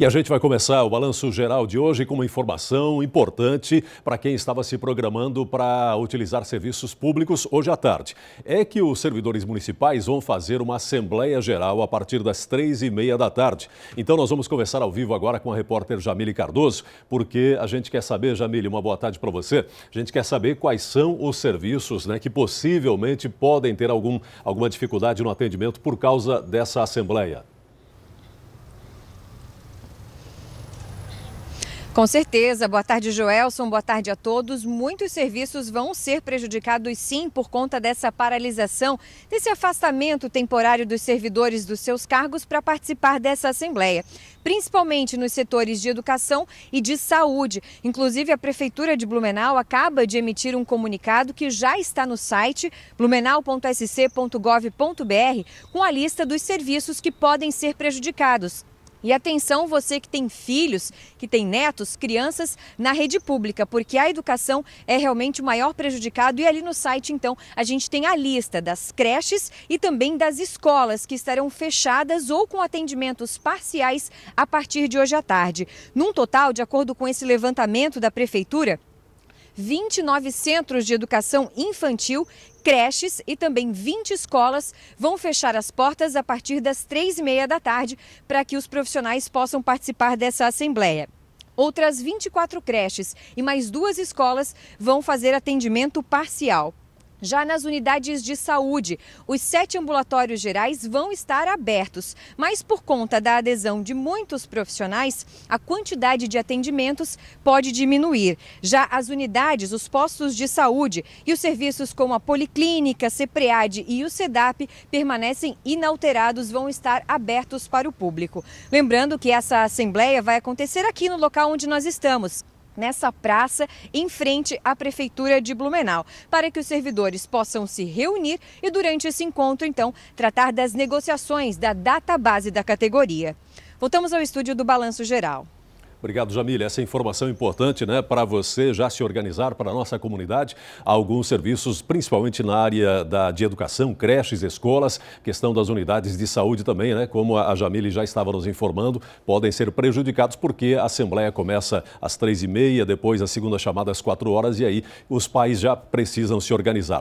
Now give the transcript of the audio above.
E a gente vai começar o balanço geral de hoje com uma informação importante para quem estava se programando para utilizar serviços públicos hoje à tarde. É que os servidores municipais vão fazer uma Assembleia Geral a partir das três e meia da tarde. Então nós vamos conversar ao vivo agora com a repórter Jamile Cardoso, porque a gente quer saber, Jamile, uma boa tarde para você. A gente quer saber quais são os serviços né, que possivelmente podem ter algum, alguma dificuldade no atendimento por causa dessa Assembleia. Com certeza. Boa tarde, Joelson. Boa tarde a todos. Muitos serviços vão ser prejudicados, sim, por conta dessa paralisação, desse afastamento temporário dos servidores dos seus cargos para participar dessa Assembleia, principalmente nos setores de educação e de saúde. Inclusive, a Prefeitura de Blumenau acaba de emitir um comunicado que já está no site blumenau.sc.gov.br com a lista dos serviços que podem ser prejudicados. E atenção você que tem filhos, que tem netos, crianças na rede pública, porque a educação é realmente o maior prejudicado. E ali no site, então, a gente tem a lista das creches e também das escolas que estarão fechadas ou com atendimentos parciais a partir de hoje à tarde. Num total, de acordo com esse levantamento da prefeitura, 29 centros de educação infantil, creches e também 20 escolas vão fechar as portas a partir das três e meia da tarde para que os profissionais possam participar dessa assembleia. Outras 24 creches e mais duas escolas vão fazer atendimento parcial. Já nas unidades de saúde, os sete ambulatórios gerais vão estar abertos, mas por conta da adesão de muitos profissionais, a quantidade de atendimentos pode diminuir. Já as unidades, os postos de saúde e os serviços como a Policlínica, CEPREAD e o SEDAP permanecem inalterados, vão estar abertos para o público. Lembrando que essa assembleia vai acontecer aqui no local onde nós estamos, nessa praça em frente à Prefeitura de Blumenau, para que os servidores possam se reunir e, durante esse encontro, então, tratar das negociações da data base da categoria. Voltamos ao estúdio do Balanço Geral. Obrigado, Jamil. Essa informação é importante né, para você já se organizar para a nossa comunidade. Alguns serviços, principalmente na área da, de educação, creches, escolas, questão das unidades de saúde também, né, como a Jamile já estava nos informando, podem ser prejudicados porque a Assembleia começa às três e meia, depois a segunda chamada às quatro horas e aí os pais já precisam se organizar.